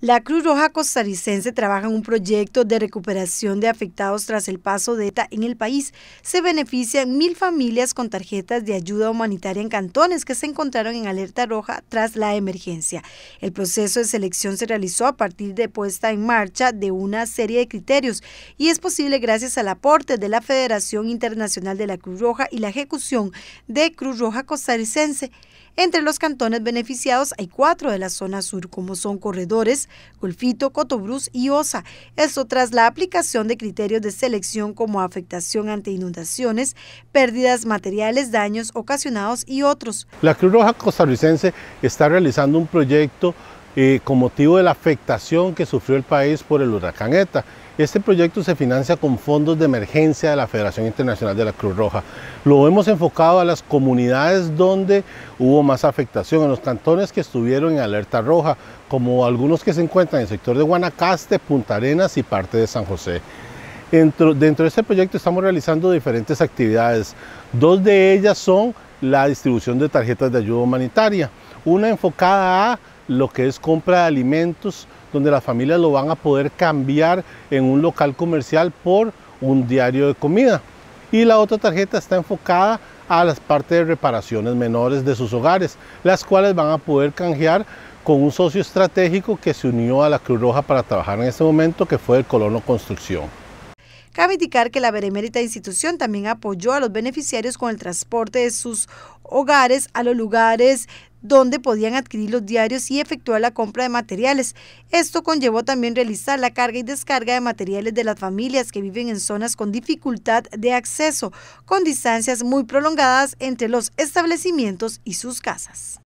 La Cruz Roja Costarricense trabaja en un proyecto de recuperación de afectados tras el paso de ETA en el país. Se benefician mil familias con tarjetas de ayuda humanitaria en cantones que se encontraron en alerta roja tras la emergencia. El proceso de selección se realizó a partir de puesta en marcha de una serie de criterios y es posible gracias al aporte de la Federación Internacional de la Cruz Roja y la ejecución de Cruz Roja Costarricense. Entre los cantones beneficiados hay cuatro de la zona sur, como son Corredores, Golfito, Cotobruz y Osa. Esto tras la aplicación de criterios de selección como afectación ante inundaciones, pérdidas materiales, daños ocasionados y otros. La Cruz Roja costarricense está realizando un proyecto con motivo de la afectación que sufrió el país por el huracán ETA. Este proyecto se financia con fondos de emergencia de la Federación Internacional de la Cruz Roja. Lo hemos enfocado a las comunidades donde hubo más afectación, en los cantones que estuvieron en alerta roja, como algunos que se encuentran en el sector de Guanacaste, Punta Arenas y parte de San José. dentro de este proyecto estamos realizando diferentes actividades. Dos de ellas son la distribución de tarjetas de ayuda humanitaria, una enfocada a lo que es compra de alimentos, donde las familias lo van a poder cambiar en un local comercial por un diario de comida. Y la otra tarjeta está enfocada a las partes de reparaciones menores de sus hogares, las cuales van a poder canjear con un socio estratégico que se unió a la Cruz Roja para trabajar en este momento, que fue el Colono Construcción. Cabe indicar que la Beremérita institución también apoyó a los beneficiarios con el transporte de sus hogares a los lugares donde podían adquirir los diarios y efectuar la compra de materiales. Esto conllevó también realizar la carga y descarga de materiales de las familias que viven en zonas con dificultad de acceso, con distancias muy prolongadas entre los establecimientos y sus casas.